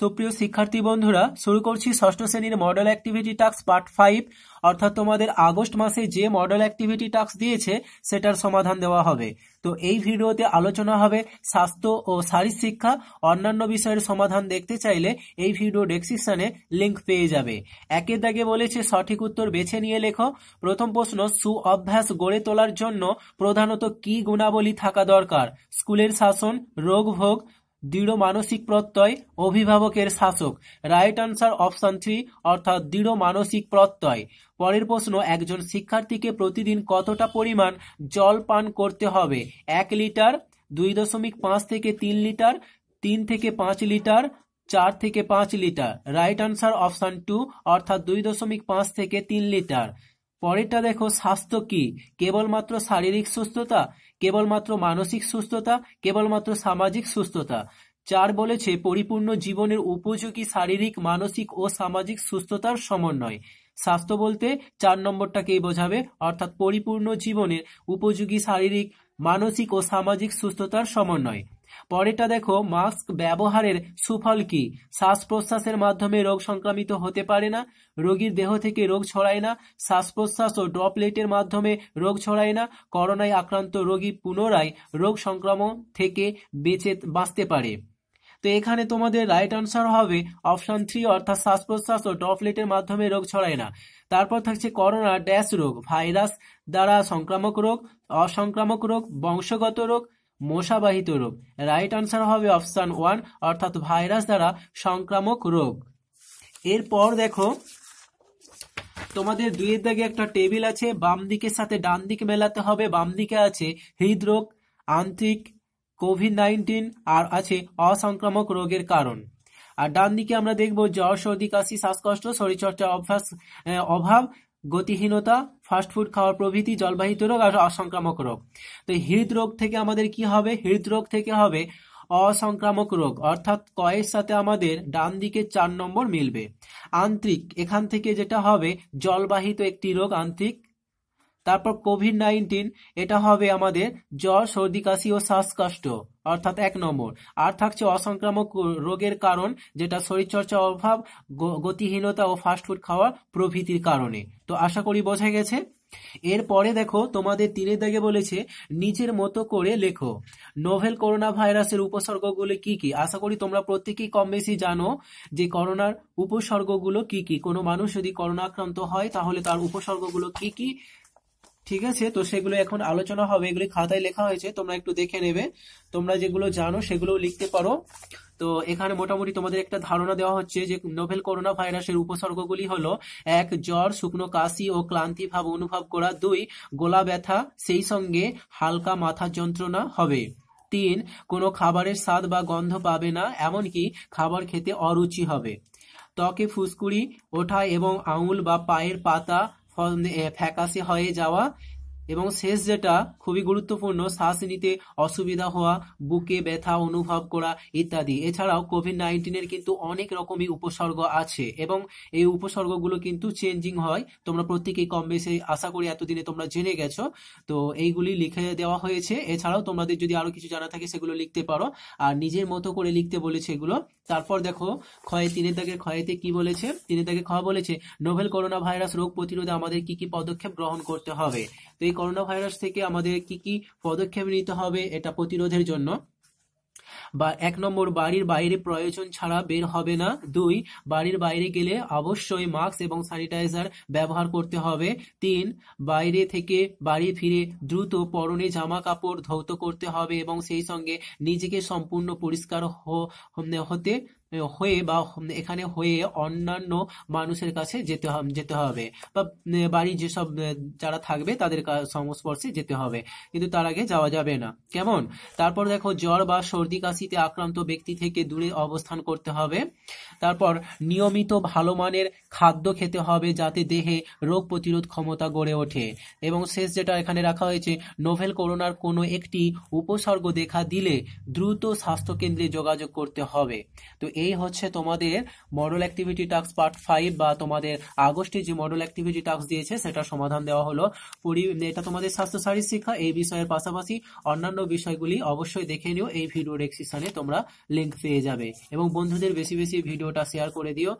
সুপ্রিয় শিক্ষার্থী বন্ধুরা শুরু করছি ষষ্ঠ শ্রেণীর model activity task part five অর্থাৎ তোমাদের আগস্ট মাসে যে মডেল অ্যাক্টিভিটি টাস্ক দিয়েছে সেটার সমাধান দেওয়া হবে তো এই ভিডিওতে আলোচনা হবে স্বাস্থ্য ও শারীর শিক্ষা অন্যান্য বিষয়ের সমাধান দেখতে চাইলে এই ভিডিও ডেসক্রিপশনে লিঙ্ক পেয়ে যাবে একের দাগে বলেছে সঠিক উত্তর বেছে নিয়ে লেখো প্রথম প্রশ্ন সু অভ্যাস গড়ে তোলার জন্য প্রধানত কি গুণাবলী থাকা দরকার স্কুলের শাসন রোগভোগ দৃঢ় মানসিক প্রত্যয় অভিভাবকের শাসক রাইট আনসার অপশান থ্রি অর্থাৎ দৃঢ় মানসিক প্রত্যয় পরের প্রশ্ন একজন শিক্ষার্থীকে প্রতিদিন কতটা পরিমাণ জল পান করতে হবে এক লিটার দুই দশমিক পাঁচ থেকে তিন লিটার তিন থেকে পাঁচ লিটার চার থেকে পাঁচ litre right answer option two অর্থাৎ দুই দশমিক পাঁচ থেকে তিন লিটার পরেরটা দেখো স্বাস্থ্য কি কেবলমাত্র শারীরিক সুস্থতা কেবলমাত্র মানসিক সুস্থতা কেবলমাত্র সামাজিক সুস্থতা চার বলেছে পরিপূর্ণ জীবনের উপযোগী শারীরিক মানসিক ও সামাজিক সুস্থতার সমন্বয় স্বাস্থ্য বলতে চার নম্বরটাকেই বোঝাবে অর্থাৎ পরিপূর্ণ জীবনের উপযোগী শারীরিক মানসিক ও সামাজিক সুস্থতার সমন্বয় পরেরটা দেখো মাস্ক ব্যবহারের সুফল কি শ্বাস প্রশ্বাসের মাধ্যমে রোগ সংক্রামিত হতে পারে না রোগীর দেহ থেকে রোগ ছড়ায় না শ্বাস প্রশ্বাস ও ড্রপলেটের মাধ্যমে রোগ ছড়ায় না করোনায় আক্রান্ত রোগী পুনরায় রোগ সংক্রমণ থেকে বেঁচে বাঁচতে পারে তো এখানে তোমাদের রাইট আনসার হবে অপশান থ্রি অর্থাৎ শ্বাস প্রশ্বাস ও ড্রপলেটের মাধ্যমে রোগ ছড়ায় না তারপর থাকছে করোনা ড্যাশ রোগ ভাইরাস দ্বারা সংক্রামক রোগ অসংক্রামক রোগ বংশগত রোগ মশাবাহিত রোগ রাইট আনসার হবে অপশান ওয়ান অর্থাৎ ভাইরাস দ্বারা সংক্রামক রোগ এরপর দেখো তোমাদের দুইয়ের দাগে একটা টেবিল আছে বাম দিকের সাথে ডান দিকে মেলাতে হবে বাম দিকে আছে হৃদরোগ আন্তিক কোভিড নাইন্টিন আর আছে অসংক্রামক রোগের কারণ আর ডান দিকে আমরা দেখব জ্বর সর্দি কাশি শ্বাসকষ্ট শরীরচর্চা অভ্যাস অভাব গতিহীনতা ফাস্টফুড খাওয়া প্রভৃতি জলবাহিত রোগ আর অসংক্রামক রোগ তো হৃদরোগ থেকে আমাদের কি হবে হৃদরোগ থেকে হবে অসংক্রামক রোগ অর্থাৎ কয়ের সাথে আমাদের ডান দিকে চার নম্বর মিলবে আন্ত্রিক এখান থেকে যেটা হবে জলবাহিত একটি রোগ আন্ত্রিক তারপর কোভিড নাইন্টিন এটা হবে আমাদের জ্বর সর্দি কাশি ও শ্বাসকষ্ট অর্থাৎ এক নম্বর আর থাকছে অসংক্রামক রোগের কারণ যেটা শরীরচর্চার অভাব গতিহীনতা ও ফাস্টফুড খাওয়া প্রভৃতির কারণে তো আশা করি বোঝা গেছে এরপরে দেখো তোমাদের তীরে দাগে বলেছে নিজের মতো করে লেখো নোভেল করোনা ভাইরাসের উপসর্গগুলো কি কি আশা করি তোমরা প্রত্যেকেই কম বেশি জানো যে করোনার উপসর্গগুলো কি কি কোনো মানুষ যদি করোনা আক্রান্ত হয় তাহলে তার উপসর্গগুলো কি কি ঠিক আছে তো সেগুলো এখন আলোচনা হবে এগুলি খাতায় লেখা হয়েছে তোমরা একটু দেখে নেবে তোমরা যেগুলো জানো সেগুলো লিখতে পারো তো এখানে মোটামুটি তোমাদের একটা ধারণা দেওয়া হচ্ছে যে নোভেল করোনা ভাইরাসের উপসর্গগুলি হলো এক জ্বর শুকনো কাশি ও ক্লান্তি ভাব অনুভব করা দুই গোলা ব্যথা সেই সঙ্গে হালকা মাথা যন্ত্রণা হবে তিন কোনো খাবারের স্বাদ বা গন্ধ পাবে না এমনকি খাবার খেতে অরুচি হবে ত্বকে ফুসকুড়ি ওঠা এবং আঙুল বা পায়ের পাতা ফ্যাকাশে হয়ে যাওয়া এবং শেষ যেটা খুবই গুরুত্বপূর্ণ শ্বাস নিতে অসুবিধা হওয়া বুকে ব্যথা অনুভব করা ইত্যাদি এছাড়াও কোভিড নাইন্টিনের কিন্তু অনেক রকমই উপসর্গ আছে এবং এই উপসর্গগুলো কিন্তু চেঞ্জিং হয় তোমরা প্রত্যেকেই কম বেশি আশা করি এতদিনে তোমরা জেনে গেছো তো এইগুলি লিখে দেওয়া হয়েছে এছাড়াও তোমাদের যদি আরও কিছু জানা থাকে সেগুলো লিখতে পারো আর নিজের মতো করে লিখতে বলেছে এগুলো তারপর দেখো ক্ষয়ে তিনের তাকে ক্ষয়েতে কি বলেছে তিনের দাগে ক্ষয় বলেছে নোভেল করোনা ভাইরাস রোগ প্রতিরোধে আমাদের কি কি পদক্ষেপ গ্রহণ করতে হবে তো এই করোনা ভাইরাস থেকে আমাদের কি কি পদক্ষেপ নিতে হবে এটা প্রতিরোধের জন্য বা এক নম্বর বাড়ির বাইরে প্রয়োজন ছাড়া বের হবে না দুই বাড়ির বাইরে গেলে অবশ্যই মাস্ক এবং স্যানিটাইজার ব্যবহার করতে হবে তিন বাইরে থেকে বাড়ি ফিরে দ্রুত পরনে জামা কাপড় ধৌত করতে হবে এবং সেই সঙ্গে নিজেকে সম্পূর্ণ পরিষ্কার হতে হয়ে বা এখানে হয়ে অন্যান্য মানুষের কাছে যেতে যেতে হবে বা বাড়ির যেসব যারা থাকবে তাদের সংস্পর্শে যেতে হবে কিন্তু তার আগে যাওয়া যাবে না কেমন তারপর দেখো জ্বর বা সর্দি কাশিতে আক্রান্ত ব্যক্তি থেকে দূরে অবস্থান করতে হবে তারপর নিয়মিত ভালো মানের খাদ্য খেতে হবে যাতে দেহে রোগ প্রতিরোধ ক্ষমতা গড়ে ওঠে এবং শেষ যেটা এখানে রাখা হয়েছে নোভেল করোনার কোনো একটি উপসর্গ দেখা দিলে দ্রুত স্বাস্থ্যকেন্দ্রে যোগাযোগ করতে হবে তো এই হচ্ছে তোমাদের model activity task part five বা তোমাদের আগস্টে যে মডেল অ্যাক্টিভিটি টাস্ক দিয়েছে সেটার সমাধান দেওয়া হলো এটা তোমাদের স্বাস্থ্য স্বাস্থ্যসারী শিক্ষা এই বিষয়ের পাশাপাশি অন্যান্য বিষয়গুলি অবশ্যই দেখে নিও এই ভিডিও ডেসক্রিপশনে তোমরা লিঙ্ক পেয়ে যাবে এবং বন্ধুদের বেশি বেশি ভিডিওটা শেয়ার করে দিও